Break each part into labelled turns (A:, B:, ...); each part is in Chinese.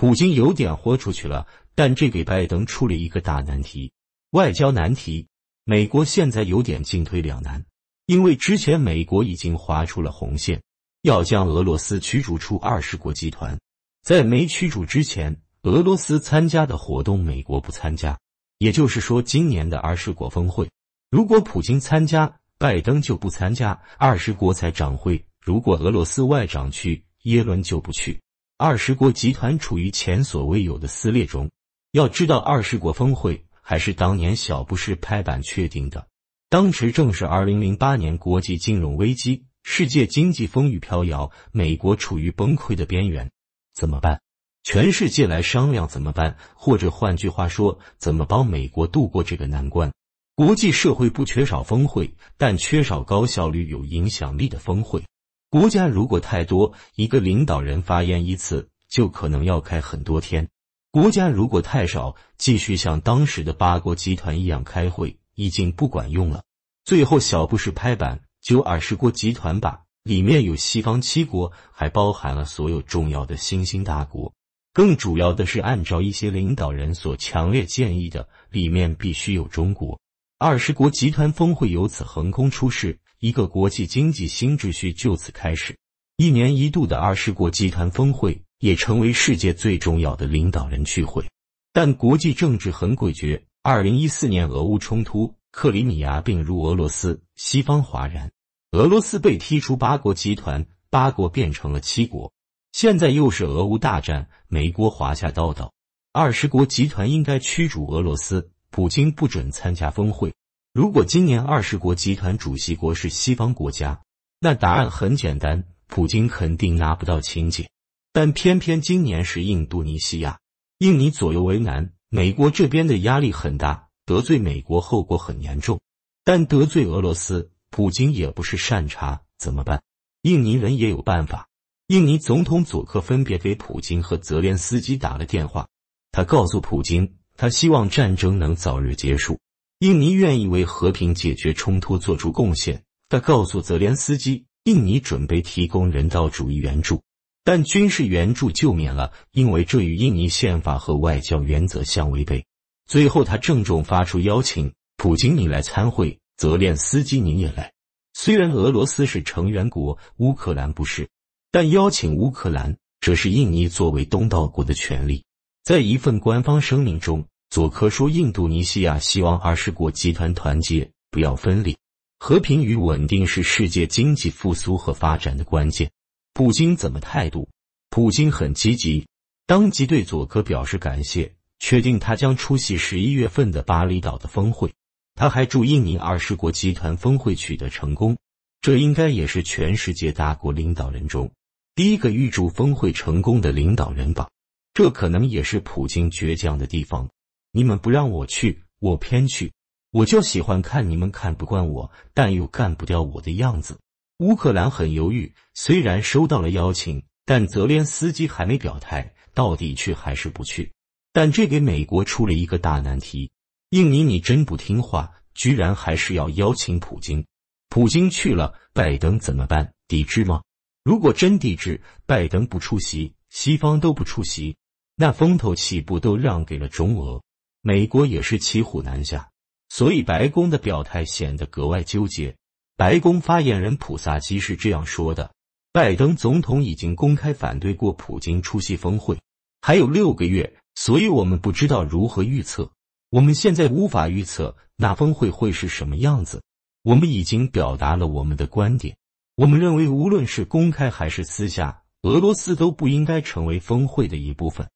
A: 普京有点豁出去了，但这给拜登出了一个大难题——外交难题。美国现在有点进退两难，因为之前美国已经划出了红线，要将俄罗斯驱逐出二十国集团。在没驱逐之前，俄罗斯参加的活动，美国不参加。也就是说，今年的二十国峰会，如果普京参加，拜登就不参加；二十国财长会，如果俄罗斯外长去，耶伦就不去。二十国集团处于前所未有的撕裂中。要知道，二十国峰会还是当年小布什拍板确定的。当时正是2008年国际金融危机，世界经济风雨飘摇，美国处于崩溃的边缘。怎么办？全世界来商量怎么办，或者换句话说，怎么帮美国度过这个难关？国际社会不缺少峰会，但缺少高效率、有影响力的峰会。国家如果太多，一个领导人发言一次就可能要开很多天；国家如果太少，继续像当时的八国集团一样开会已经不管用了。最后，小布什拍板，就二十国集团吧，里面有西方七国，还包含了所有重要的新兴大国。更主要的是，按照一些领导人所强烈建议的，里面必须有中国。二十国集团峰会由此横空出世。一个国际经济新秩序就此开始。一年一度的二十国集团峰会也成为世界最重要的领导人聚会。但国际政治很诡谲。二零一四年俄乌冲突，克里米亚并入俄罗斯，西方哗然，俄罗斯被踢出八国集团，八国变成了七国。现在又是俄乌大战，美国划下道道，二十国集团应该驱逐俄罗斯，普京不准参加峰会。如果今年二十国集团主席国是西方国家，那答案很简单：普京肯定拿不到亲姐。但偏偏今年是印度尼西亚，印尼左右为难，美国这边的压力很大，得罪美国后果很严重。但得罪俄罗斯，普京也不是善茬，怎么办？印尼人也有办法。印尼总统佐克分别给普京和泽连斯基打了电话，他告诉普京，他希望战争能早日结束。印尼愿意为和平解决冲突做出贡献，他告诉泽连斯基，印尼准备提供人道主义援助，但军事援助就免了，因为这与印尼宪法和外交原则相违背。最后，他郑重发出邀请：普京，你来参会；泽连斯基，你也来。虽然俄罗斯是成员国，乌克兰不是，但邀请乌克兰，这是印尼作为东道国的权利。在一份官方声明中。佐科说：“印度尼西亚希望二十国集团团结，不要分裂。和平与稳定是世界经济复苏和发展的关键。”普京怎么态度？普京很积极，当即对佐科表示感谢，确定他将出席十一月份的巴厘岛的峰会。他还祝印尼二十国集团峰会取得成功。这应该也是全世界大国领导人中第一个预祝峰会成功的领导人吧？这可能也是普京倔强的地方。你们不让我去，我偏去。我就喜欢看你们看不惯我，但又干不掉我的样子。乌克兰很犹豫，虽然收到了邀请，但泽连斯基还没表态，到底去还是不去？但这给美国出了一个大难题：印尼，你真不听话，居然还是要邀请普京。普京去了，拜登怎么办？抵制吗？如果真抵制，拜登不出席，西方都不出席，那风头岂不都让给了中俄？美国也是骑虎难下，所以白宫的表态显得格外纠结。白宫发言人普萨基是这样说的：“拜登总统已经公开反对过普京出席峰会，还有六个月，所以我们不知道如何预测。我们现在无法预测那峰会会是什么样子。我们已经表达了我们的观点，我们认为无论是公开还是私下，俄罗斯都不应该成为峰会的一部分。”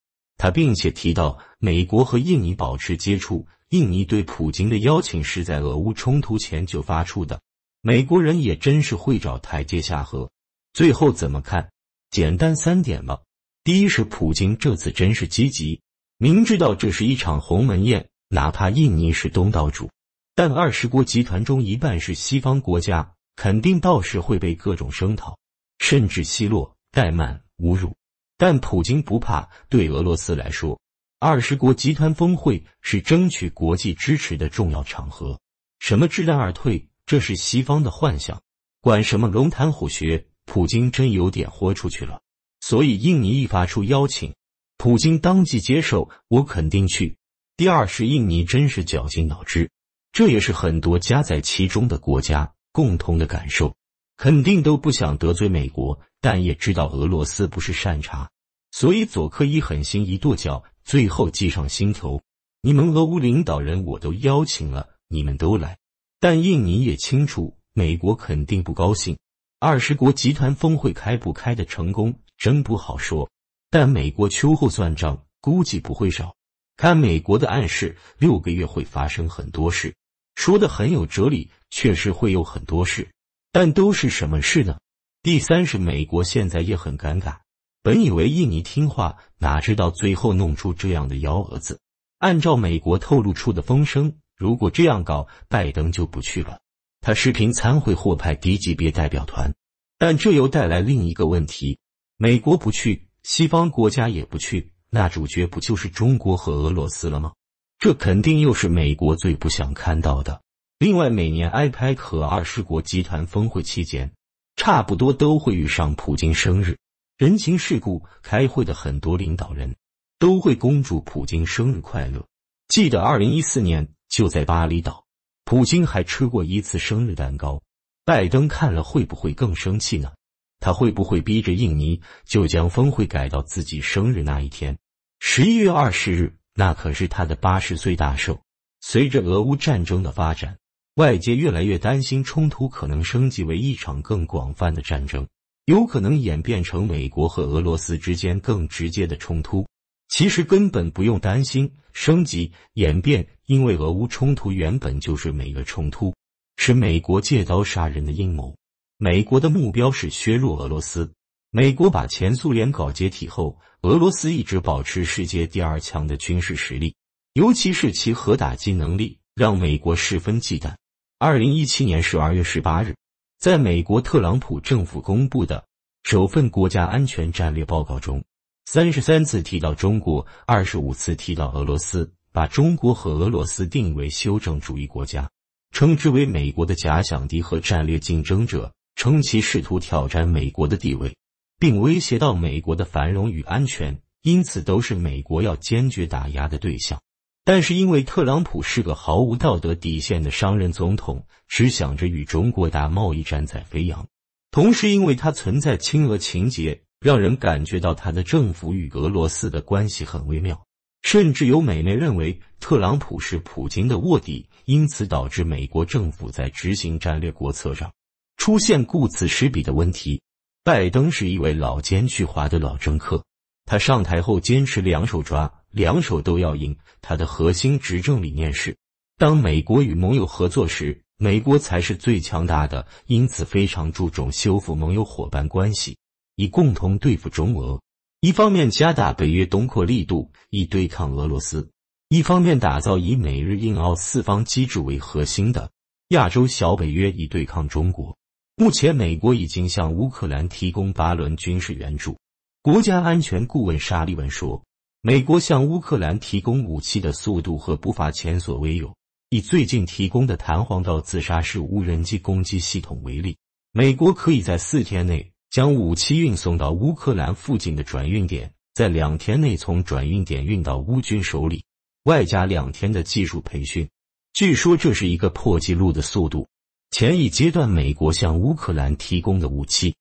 A: 他并且提到美国和印尼保持接触，印尼对普京的邀请是在俄乌冲突前就发出的。美国人也真是会找台阶下河。最后怎么看？简单三点吧。第一是普京这次真是积极，明知道这是一场鸿门宴，哪怕印尼是东道主，但二十国集团中一半是西方国家，肯定到时会被各种声讨，甚至奚落、怠慢、侮辱。但普京不怕，对俄罗斯来说，二十国集团峰会是争取国际支持的重要场合。什么知难而退，这是西方的幻想。管什么龙潭虎穴，普京真有点豁出去了。所以印尼一发出邀请，普京当即接受，我肯定去。第二是印尼真是绞尽脑汁，这也是很多夹在其中的国家共同的感受。肯定都不想得罪美国，但也知道俄罗斯不是善茬，所以佐科一狠心一跺脚，最后计上心头。你们俄乌领导人我都邀请了，你们都来。但印尼也清楚，美国肯定不高兴。二十国集团峰会开不开的成功真不好说，但美国秋后算账估计不会少。看美国的暗示，六个月会发生很多事，说的很有哲理，确实会有很多事。但都是什么事呢？第三是美国现在也很尴尬，本以为印尼听话，哪知道最后弄出这样的幺蛾子。按照美国透露出的风声，如果这样搞，拜登就不去了，他视频参会或派低级别代表团。但这又带来另一个问题：美国不去，西方国家也不去，那主角不就是中国和俄罗斯了吗？这肯定又是美国最不想看到的。另外，每年 IPAC 二十国集团峰会期间，差不多都会遇上普京生日。人情世故，开会的很多领导人都会恭祝普京生日快乐。记得二零一四年就在巴厘岛，普京还吃过一次生日蛋糕。拜登看了会不会更生气呢？他会不会逼着印尼就将峰会改到自己生日那一天？十一月二十日，那可是他的八十岁大寿。随着俄乌战争的发展，外界越来越担心冲突可能升级为一场更广泛的战争，有可能演变成美国和俄罗斯之间更直接的冲突。其实根本不用担心升级演变，因为俄乌冲突原本就是美俄冲突，是美国借刀杀人的阴谋。美国的目标是削弱俄罗斯。美国把前苏联搞解体后，俄罗斯一直保持世界第二强的军事实力，尤其是其核打击能力，让美国十分忌惮。二零一七年十二月十八日，在美国特朗普政府公布的首份国家安全战略报告中，三十三次提到中国，二十五次提到俄罗斯，把中国和俄罗斯定为修正主义国家，称之为美国的假想敌和战略竞争者，称其试图挑战美国的地位，并威胁到美国的繁荣与安全，因此都是美国要坚决打压的对象。但是因为特朗普是个毫无道德底线的商人总统，只想着与中国打贸易战在飞扬。同时，因为他存在亲俄情节，让人感觉到他的政府与俄罗斯的关系很微妙。甚至有美媒认为，特朗普是普京的卧底，因此导致美国政府在执行战略国策上出现顾此失彼的问题。拜登是一位老奸巨猾的老政客，他上台后坚持两手抓。两手都要赢，他的核心执政理念是：当美国与盟友合作时，美国才是最强大的。因此，非常注重修复盟友伙伴关系，以共同对付中俄。一方面加大北约东扩力度，以对抗俄罗斯；一方面打造以美日印澳四方机制为核心的亚洲小北约，以对抗中国。目前，美国已经向乌克兰提供八轮军事援助。国家安全顾问沙利文说。美国向乌克兰提供武器的速度和步伐前所未有。以最近提供的弹簧到自杀式无人机攻击系统为例，美国可以在四天内将武器运送到乌克兰附近的转运点，在两天内从转运点运到乌军手里，外加两天的技术培训。据说这是一个破纪录的速度。前一阶段，美国向乌克兰提供的武器。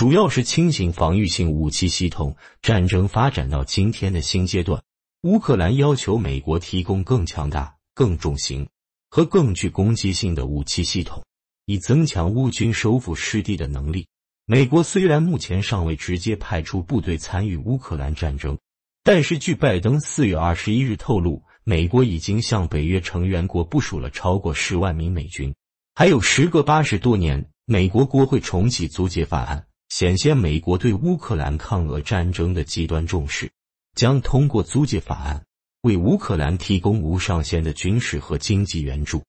A: 主要是轻型防御性武器系统。战争发展到今天的新阶段，乌克兰要求美国提供更强大、更重型和更具攻击性的武器系统，以增强乌军收复失地的能力。美国虽然目前尚未直接派出部队参与乌克兰战争，但是据拜登四月二十一日透露，美国已经向北约成员国部署了超过十万名美军。还有，时隔八十多年，美国国会重启租借法案。显现美国对乌克兰抗俄战争的极端重视，将通过租借法案为乌克兰提供无上限的军事和经济援助。